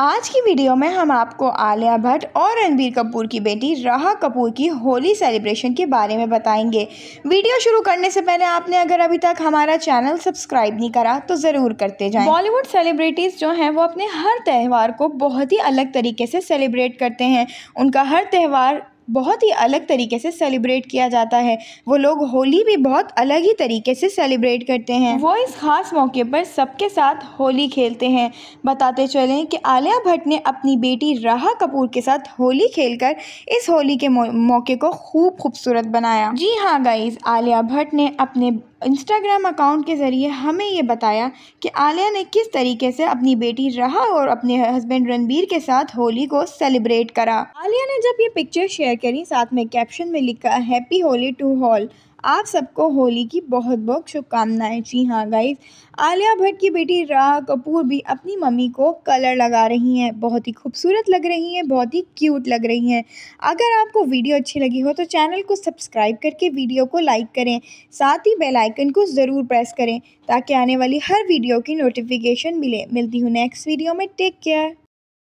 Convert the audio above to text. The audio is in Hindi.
आज की वीडियो में हम आपको आलिया भट्ट और रणबीर कपूर की बेटी राहा कपूर की होली सेलिब्रेशन के बारे में बताएंगे वीडियो शुरू करने से पहले आपने अगर अभी तक हमारा चैनल सब्सक्राइब नहीं करा तो ज़रूर करते जाएं बॉलीवुड सेलिब्रिटीज़ जो हैं वो अपने हर त्यौहार को बहुत ही अलग तरीके से सेलिब्रेट करते हैं उनका हर त्यौहार बहुत ही अलग तरीके से सेलिब्रेट किया जाता है वो लोग होली भी बहुत अलग ही तरीके से सेलिब्रेट करते हैं वो इस खास मौके पर सबके साथ होली खेलते हैं बताते चलें कि आलिया भट्ट ने अपनी बेटी राहा कपूर के साथ होली खेलकर इस होली के मौके को खूब खूबसूरत बनाया जी हाँ गाइज आलिया भट्ट ने अपने इंस्टाग्राम अकाउंट के ज़रिए हमें ये बताया कि आलिया ने किस तरीके से अपनी बेटी रहा और अपने हस्बैंड रणबीर के साथ होली को सेलिब्रेट करा आलिया ने जब ये पिक्चर शेयर करी साथ में कैप्शन में लिखा हैप्पी होली टू हॉल आप सबको होली की बहुत बहुत शुभकामनाएं जी हाँ गाइज आलिया भट्ट की बेटी राह कपूर भी अपनी मम्मी को कलर लगा रही हैं बहुत ही खूबसूरत लग रही हैं बहुत ही क्यूट लग रही हैं अगर आपको वीडियो अच्छी लगी हो तो चैनल को सब्सक्राइब करके वीडियो को लाइक करें साथ ही बेल आइकन को ज़रूर प्रेस करें ताकि आने वाली हर वीडियो की नोटिफिकेशन मिले मिलती हूँ नेक्स्ट वीडियो में टेक केयर